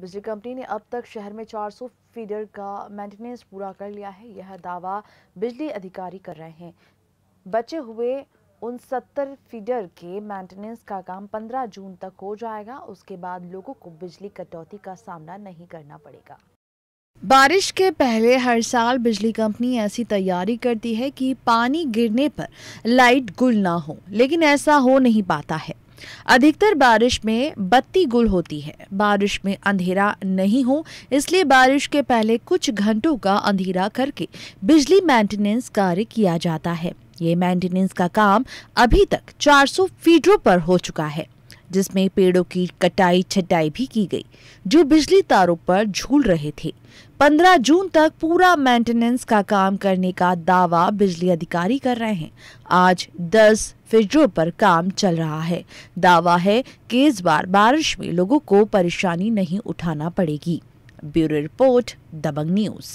बिजली कंपनी ने अब तक शहर में 400 फीडर का मेंटेनेंस पूरा कर लिया है यह दावा बिजली अधिकारी कर रहे हैं बचे हुए उन सत्तर फीडर के मेंटेनेंस का काम 15 जून तक हो जाएगा उसके बाद लोगों को बिजली कटौती का सामना नहीं करना पड़ेगा बारिश के पहले हर साल बिजली कंपनी ऐसी तैयारी करती है कि पानी गिरने पर लाइट गुल ना हो लेकिन ऐसा हो नहीं पाता है अधिकतर बारिश में बत्ती गुल होती है बारिश में अंधेरा नहीं हो इसलिए बारिश के पहले कुछ घंटों का अंधेरा करके बिजली मेंटेनेंस कार्य किया जाता है ये मेंटेनेंस का काम अभी तक 400 सौ पर हो चुका है जिसमें पेड़ों की कटाई छटाई भी की गई जो बिजली तारों पर झूल रहे थे 15 जून तक पूरा मेंटेनेंस का काम करने का दावा बिजली अधिकारी कर रहे हैं आज 10 फिजरों पर काम चल रहा है दावा है कि इस बार बारिश में लोगों को परेशानी नहीं उठाना पड़ेगी ब्यूरो रिपोर्ट दबंग न्यूज़